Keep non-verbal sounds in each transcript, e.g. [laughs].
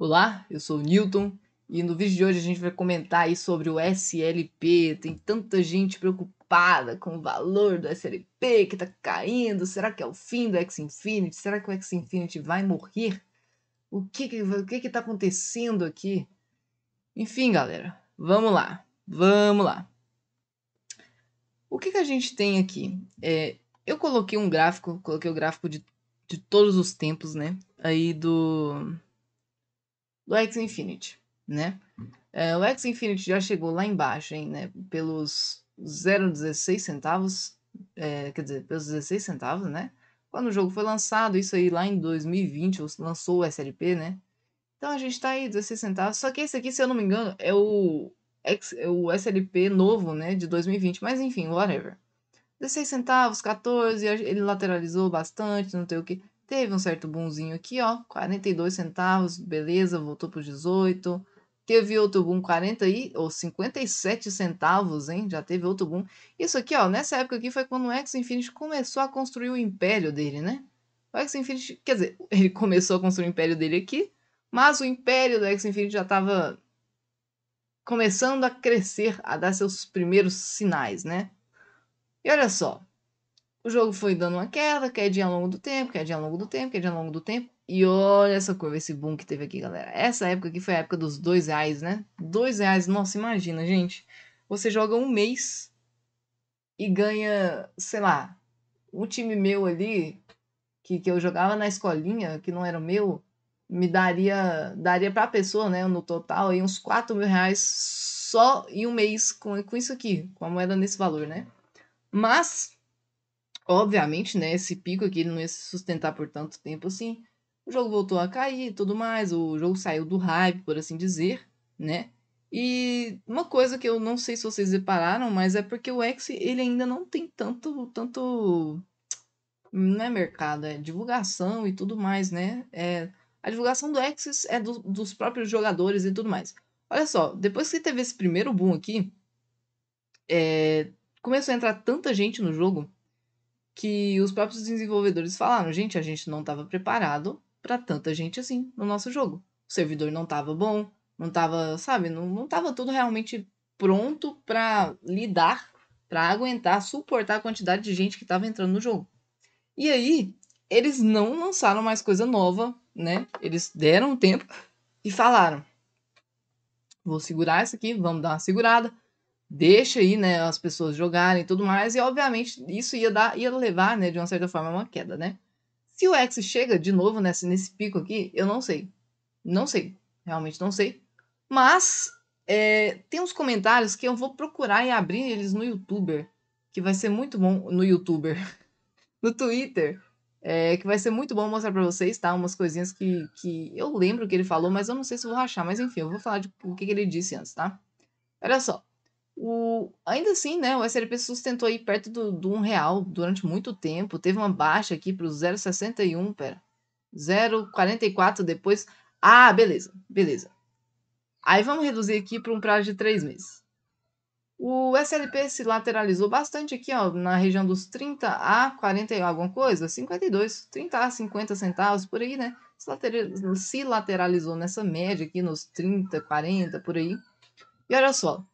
Olá, eu sou o Newton e no vídeo de hoje a gente vai comentar aí sobre o SLP. Tem tanta gente preocupada com o valor do SLP que tá caindo. Será que é o fim do X Infinity? Será que o X Infinity vai morrer? O que que, o que que tá acontecendo aqui? Enfim, galera, vamos lá, vamos lá. O que que a gente tem aqui? É, eu coloquei um gráfico, coloquei o gráfico de, de todos os tempos, né? Aí do do X Infinity, né? É, o X Infinity já chegou lá embaixo, hein, né? Pelos 0,16 centavos, é, quer dizer, pelos 16 centavos, né? Quando o jogo foi lançado, isso aí lá em 2020, lançou o SLP, né? Então a gente tá aí, 16 centavos. Só que esse aqui, se eu não me engano, é o, X, é o SLP novo, né? De 2020. Mas enfim, whatever. 16 centavos, 14, ele lateralizou bastante, não tem o que. Teve um certo boomzinho aqui, ó, 42 centavos, beleza, voltou para 18. Teve outro boom 40 e, ou 57 centavos, hein? Já teve outro boom. Isso aqui, ó, nessa época aqui foi quando o X Infinity começou a construir o império dele, né? O X Infinity, quer dizer, [laughs] ele começou a construir o império dele aqui, mas o império do X Infinity já estava começando a crescer, a dar seus primeiros sinais, né? E olha só, o jogo foi dando uma queda, quedinha ao longo do tempo, quedinha ao longo do tempo, quedinha ao longo do tempo. E olha essa curva, esse boom que teve aqui, galera. Essa época aqui foi a época dos dois reais, né? Dois reais, nossa, imagina, gente. Você joga um mês e ganha, sei lá, um time meu ali, que, que eu jogava na escolinha, que não era meu, me daria, daria pra pessoa, né, no total, aí uns quatro mil reais só em um mês com, com isso aqui, com a moeda nesse valor, né? Mas obviamente, né, esse pico aqui não ia se sustentar por tanto tempo assim. O jogo voltou a cair e tudo mais, o jogo saiu do hype, por assim dizer, né? E uma coisa que eu não sei se vocês repararam, mas é porque o X ele ainda não tem tanto tanto não é mercado, é divulgação e tudo mais, né? É, a divulgação do X é do, dos próprios jogadores e tudo mais. Olha só, depois que teve esse primeiro boom aqui, é, começou a entrar tanta gente no jogo que os próprios desenvolvedores falaram: gente, a gente não estava preparado para tanta gente assim no nosso jogo. O servidor não estava bom, não estava, sabe, não, não tava tudo realmente pronto para lidar, para aguentar, suportar a quantidade de gente que estava entrando no jogo. E aí, eles não lançaram mais coisa nova, né? Eles deram um tempo e falaram: vou segurar isso aqui, vamos dar uma segurada deixa aí, né, as pessoas jogarem e tudo mais, e obviamente isso ia dar, ia levar, né, de uma certa forma, uma queda, né? Se o X chega de novo nesse, nesse pico aqui, eu não sei. Não sei. Realmente não sei. Mas é, tem uns comentários que eu vou procurar e abrir eles no YouTuber. Que vai ser muito bom. No YouTuber. [laughs] no Twitter. É, que vai ser muito bom mostrar para vocês, tá? Umas coisinhas que, que eu lembro que ele falou, mas eu não sei se vou rachar. Mas enfim, eu vou falar de o que, que ele disse antes, tá? Olha só. O, ainda assim, né, o SLP sustentou aí perto do, do 1 real durante muito tempo. Teve uma baixa aqui para o 0,61, pera. 0,44 depois. Ah, beleza, beleza. Aí vamos reduzir aqui para um prazo de 3 meses. O SLP se lateralizou bastante aqui, ó, na região dos 30 a 40 alguma coisa, 52, 30 a 50 centavos, por aí, né? Se lateralizou nessa média aqui, nos 30, 40, por aí. E olha só,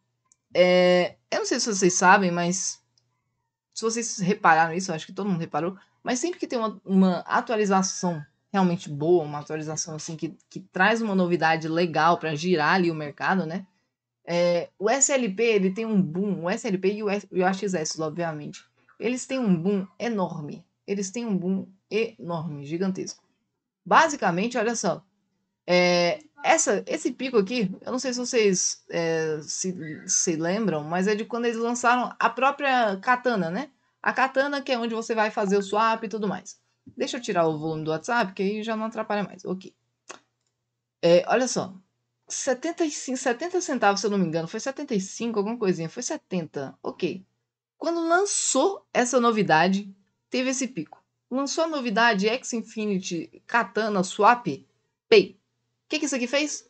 é, eu não sei se vocês sabem, mas se vocês repararam isso, acho que todo mundo reparou, mas sempre que tem uma, uma atualização realmente boa, uma atualização assim que, que traz uma novidade legal para girar ali o mercado, né? É, o SLP ele tem um boom, o SLP e o, e o AXS, obviamente, eles têm um boom enorme, eles têm um boom enorme, gigantesco. Basicamente, olha só, é, essa, esse pico aqui, eu não sei se vocês é, se, se lembram, mas é de quando eles lançaram a própria katana, né? A katana que é onde você vai fazer o swap e tudo mais. Deixa eu tirar o volume do WhatsApp, que aí já não atrapalha mais. Ok. É, olha só. 75, 70 centavos, se eu não me engano. Foi 75, alguma coisinha. Foi 70. Ok. Quando lançou essa novidade, teve esse pico. Lançou a novidade X Infinity Katana Swap Pay que, que isso aqui fez?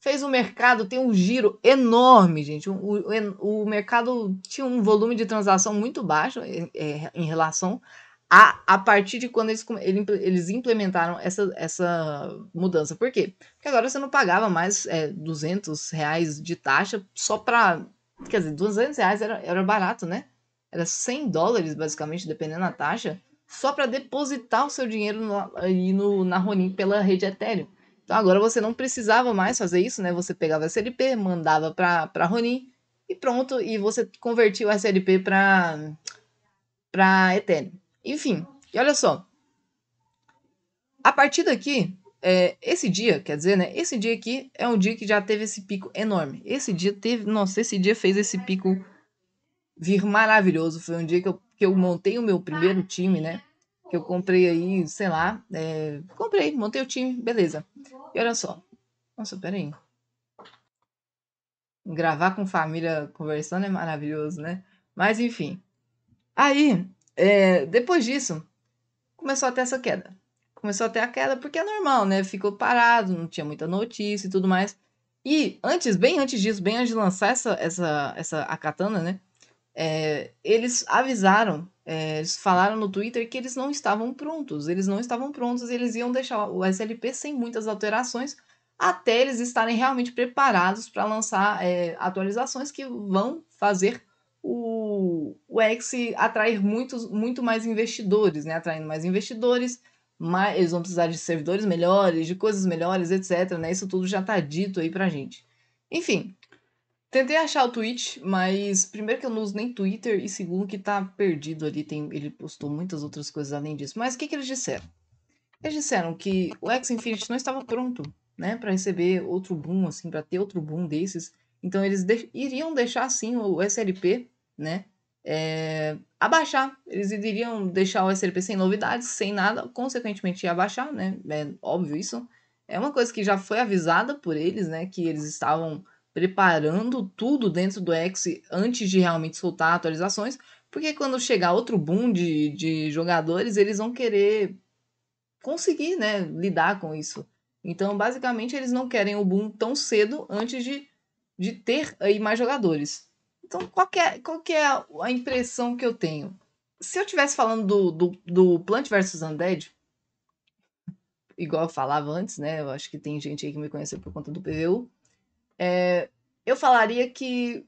Fez o mercado ter um giro enorme, gente. O, o, o mercado tinha um volume de transação muito baixo é, é em relação a, a partir de quando eles, eles implementaram essa, essa mudança. Por quê? Porque agora você não pagava mais é, 200 reais de taxa só para... Quer dizer, 200 reais era, era barato, né? Era 100 dólares, basicamente, dependendo da taxa, só para depositar o seu dinheiro no, aí no, na Ronin pela rede Ethereum. Então agora você não precisava mais fazer isso, né? Você pegava SLP, mandava para Ronin e pronto, e você convertia o SLP para para Ethereum. Enfim, e olha só. A partir daqui, é, esse dia, quer dizer, né? Esse dia aqui é um dia que já teve esse pico enorme. Esse dia teve, nossa, esse dia fez esse pico vir maravilhoso. Foi um dia que eu, que eu montei o meu primeiro time, né? que eu comprei aí, sei lá, é, comprei, montei o time, beleza. E olha só, nossa, peraí. Gravar com família conversando é maravilhoso, né? Mas enfim. Aí, é, depois disso, começou até essa queda. Começou até a queda, porque é normal, né? Ficou parado, não tinha muita notícia e tudo mais. E antes, bem antes disso, bem antes de lançar essa, essa, essa a katana, né? é, eles avisaram, é, eles falaram no Twitter que eles não estavam prontos, eles não estavam prontos, eles iam deixar o SLP sem muitas alterações até eles estarem realmente preparados para lançar é, atualizações que vão fazer o, o X atrair muitos, muito mais investidores, né? Atraindo mais investidores, mais, eles vão precisar de servidores melhores, de coisas melhores, etc. Né? Isso tudo já está dito aí a gente. Enfim, Tentei achar o tweet, mas primeiro que eu não uso nem Twitter e segundo que tá perdido ali, tem, ele postou muitas outras coisas além disso. Mas o que, que eles disseram? Eles disseram que o X Infinity não estava pronto, né, para receber outro boom assim, para ter outro boom desses. Então eles de iriam deixar assim o SLP, né, é, abaixar. Eles iriam deixar o SLP sem novidades, sem nada, consequentemente ia abaixar, né? É óbvio isso. É uma coisa que já foi avisada por eles, né, que eles estavam preparando tudo dentro do X antes de realmente soltar atualizações, porque quando chegar outro boom de, de jogadores, eles vão querer conseguir né, lidar com isso. Então, basicamente, eles não querem o boom tão cedo antes de, de ter aí mais jogadores. Então, qual é, qual é a impressão que eu tenho? Se eu estivesse falando do, do, do Plant vs. Undead, igual eu falava antes, né? Eu acho que tem gente aí que me conheceu por conta do PVU. É, eu falaria que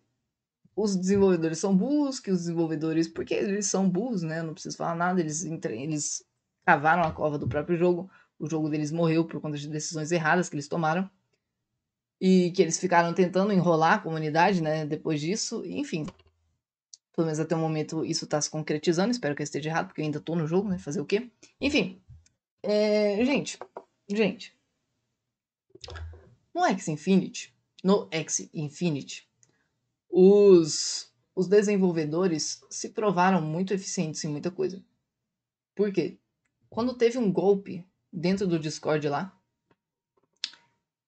os desenvolvedores são burros, que os desenvolvedores, porque eles são burros, né? Não preciso falar nada, eles, eles cavaram a cova do próprio jogo. O jogo deles morreu por conta de decisões erradas que eles tomaram. E que eles ficaram tentando enrolar a comunidade, né? Depois disso, enfim. Pelo menos até o momento isso está se concretizando. Espero que eu esteja errado, porque eu ainda estou no jogo, né? Fazer o quê? Enfim. É... Gente, gente. X Infinity no X Infinity. Os, os desenvolvedores se provaram muito eficientes em muita coisa. Por quê? Quando teve um golpe dentro do Discord lá,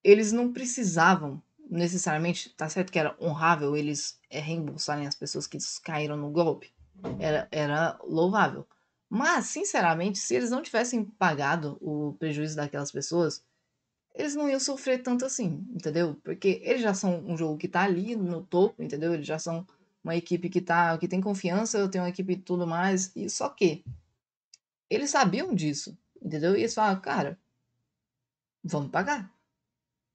eles não precisavam necessariamente, tá certo que era honrável eles eh, reembolsarem as pessoas que caíram no golpe, era, era louvável. Mas, sinceramente, se eles não tivessem pagado o prejuízo daquelas pessoas, eles não iam sofrer tanto assim, entendeu? Porque eles já são um jogo que tá ali no topo, entendeu? Eles já são uma equipe que tá, que tem confiança, eu tenho uma equipe e tudo mais, e só que eles sabiam disso, entendeu? E eles falaram, cara, vamos pagar.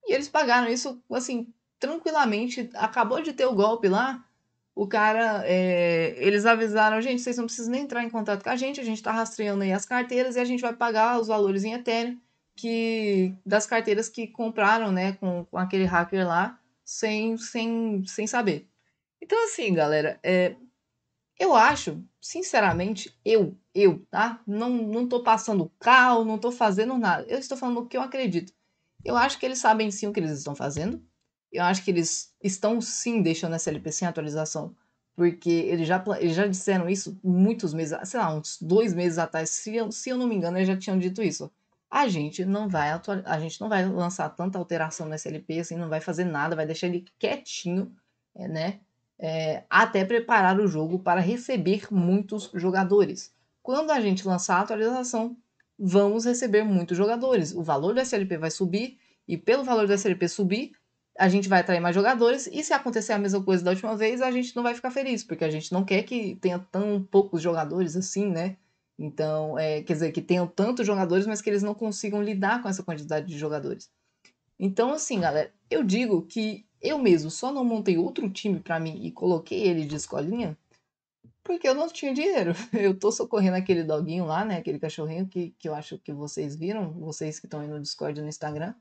E eles pagaram isso, assim, tranquilamente. Acabou de ter o golpe lá, o cara, é, eles avisaram, gente, vocês não precisam nem entrar em contato com a gente, a gente tá rastreando aí as carteiras e a gente vai pagar os valores em Ethereum que das carteiras que compraram, né, com, com aquele hacker lá, sem, sem, sem saber. Então, assim, galera, é, eu acho, sinceramente, eu, eu, tá? Não, não tô passando carro, não tô fazendo nada. Eu estou falando o que eu acredito. Eu acho que eles sabem sim o que eles estão fazendo. Eu acho que eles estão sim deixando essa LP sem atualização, porque eles já, eles já disseram isso muitos meses, sei lá, uns dois meses atrás, se eu, se eu não me engano, eles já tinham dito isso a gente não vai a gente não vai lançar tanta alteração no SLP, assim, não vai fazer nada, vai deixar ele quietinho, eh, né? É, até preparar o jogo para receber muitos jogadores. Quando a gente lançar a atualização, vamos receber muitos jogadores. O valor do SLP vai subir, e pelo valor do SLP subir, a gente vai atrair mais jogadores. E se acontecer a mesma coisa da última vez, a gente não vai ficar feliz, porque a gente não quer que tenha tão poucos jogadores assim, né? Então, é, quer dizer, que tenham tantos jogadores, mas que eles não consigam lidar com essa quantidade de jogadores. Então, assim, galera, eu digo que eu mesmo só não montei outro time para mim e coloquei ele de escolinha porque eu não tinha dinheiro. [laughs] Eu tô socorrendo aquele doguinho lá, né? Aquele cachorrinho que, que eu acho que vocês viram, vocês que estão aí no Discord e no Instagram.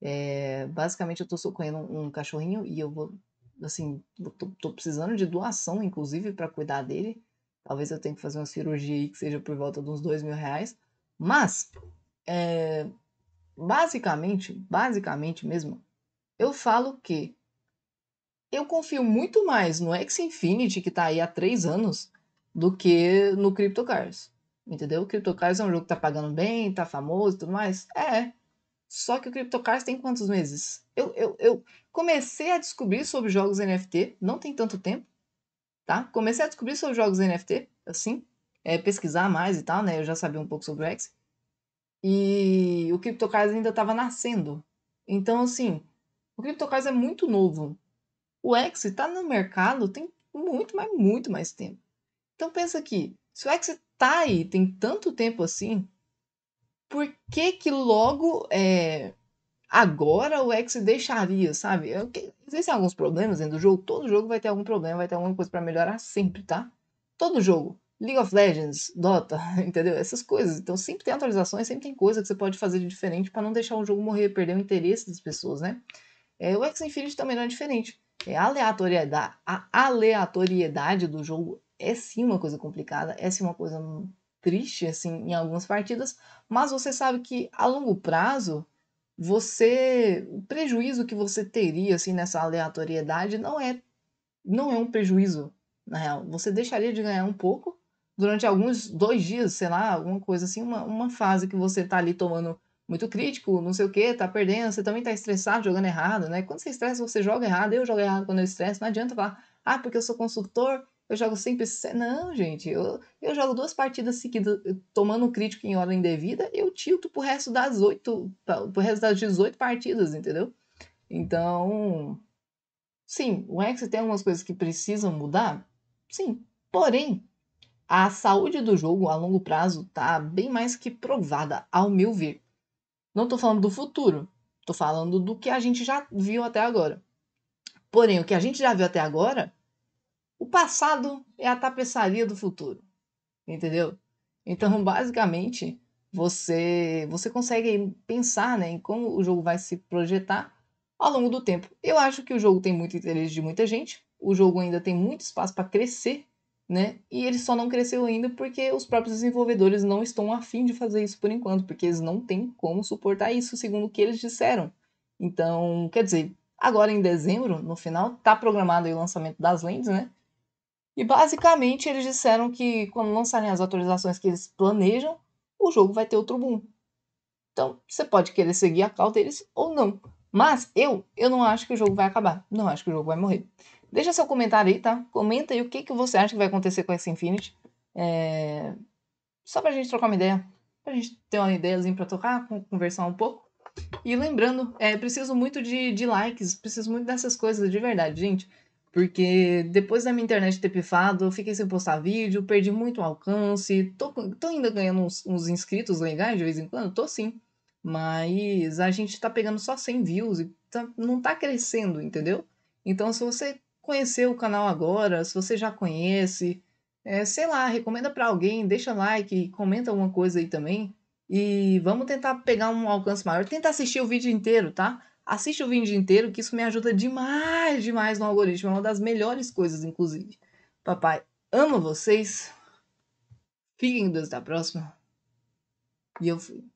É, basicamente, eu tô socorrendo um cachorrinho e eu vou, assim, tô, tô precisando de doação, inclusive, para cuidar dele. Talvez eu tenha que fazer uma cirurgia aí que seja por volta de uns dois mil reais. Mas, é, basicamente, basicamente mesmo, eu falo que eu confio muito mais no X-Infinity, que tá aí há três anos, do que no CryptoCars. Entendeu? O CryptoCars é um jogo que tá pagando bem, tá famoso e tudo mais. É. Só que o CryptoCars tem quantos meses? Eu, eu, eu comecei a descobrir sobre jogos NFT, não tem tanto tempo tá? Comecei a descobrir sobre jogos NFT, assim, é, pesquisar mais e tal, né? Eu já sabia um pouco sobre o X. E o CryptoCars ainda estava nascendo. Então, assim, o CryptoCars é muito novo. O X está no mercado tem muito, mas muito mais tempo. Então, pensa aqui, se o X tá aí tem tanto tempo assim, por que que logo é, agora o X deixaria, sabe? Eu, existem alguns problemas dentro do jogo, todo jogo vai ter algum problema, vai ter alguma coisa para melhorar sempre, tá? Todo jogo. League of Legends, Dota, [laughs] entendeu? Essas coisas. Então sempre tem atualizações, sempre tem coisa que você pode fazer de diferente para não deixar o jogo morrer, perder o interesse das pessoas, né? É, o X Infinity também não é diferente. É aleatoriedade, a aleatoriedade do jogo é sim uma coisa complicada, é sim uma coisa triste assim em algumas partidas, mas você sabe que a longo prazo você o prejuízo que você teria assim nessa aleatoriedade não é não é um prejuízo na real você deixaria de ganhar um pouco durante alguns dois dias sei lá alguma coisa assim uma, uma fase que você tá ali tomando muito crítico não sei o que tá perdendo você também tá estressado jogando errado né quando você estressa você joga errado eu jogo errado quando eu estresso não adianta falar ah porque eu sou consultor eu jogo sempre. Não, gente, eu, eu jogo duas partidas seguidas, tomando crítico em hora indevida, eu tilto pro resto das oito. pro resto das 18 partidas, entendeu? Então. Sim, o Hexa tem algumas coisas que precisam mudar? Sim. Porém, a saúde do jogo a longo prazo tá bem mais que provada, ao meu ver. Não tô falando do futuro, tô falando do que a gente já viu até agora. Porém, o que a gente já viu até agora o passado é a tapeçaria do futuro, entendeu? Então, basicamente, você você consegue pensar né, em como o jogo vai se projetar ao longo do tempo. Eu acho que o jogo tem muito interesse de muita gente, o jogo ainda tem muito espaço para crescer, né? E ele só não cresceu ainda porque os próprios desenvolvedores não estão afim de fazer isso por enquanto, porque eles não têm como suportar isso, segundo o que eles disseram. Então, quer dizer, agora em dezembro, no final, tá programado o lançamento das lentes, né? E basicamente eles disseram que quando lançarem as atualizações que eles planejam, o jogo vai ter outro boom. Então, você pode querer seguir a causa deles ou não. Mas eu, eu não acho que o jogo vai acabar. Não acho que o jogo vai morrer. Deixa seu comentário aí, tá? Comenta aí o que, que você acha que vai acontecer com esse Infinity. É... Só pra gente trocar uma ideia. Pra gente ter uma ideiazinha pra tocar, conversar um pouco. E lembrando, é, preciso muito de, de likes, preciso muito dessas coisas, de verdade, gente. Porque depois da minha internet ter pifado, eu fiquei sem postar vídeo, perdi muito alcance. Tô, tô ainda ganhando uns, uns, inscritos legais de vez em quando? Tô sim. Mas a gente tá pegando só 100 views e tá, não tá crescendo, entendeu? Então, se você conheceu o canal agora, se você já conhece, é, sei lá, recomenda para alguém, deixa like, comenta alguma coisa aí também. E vamos tentar pegar um alcance maior. Tenta assistir o vídeo inteiro, tá? Assiste o vídeo inteiro que isso me ajuda demais, demais no algoritmo. É uma das melhores coisas, inclusive. Papai amo vocês. Fiquem em Deus da próxima. E eu fui.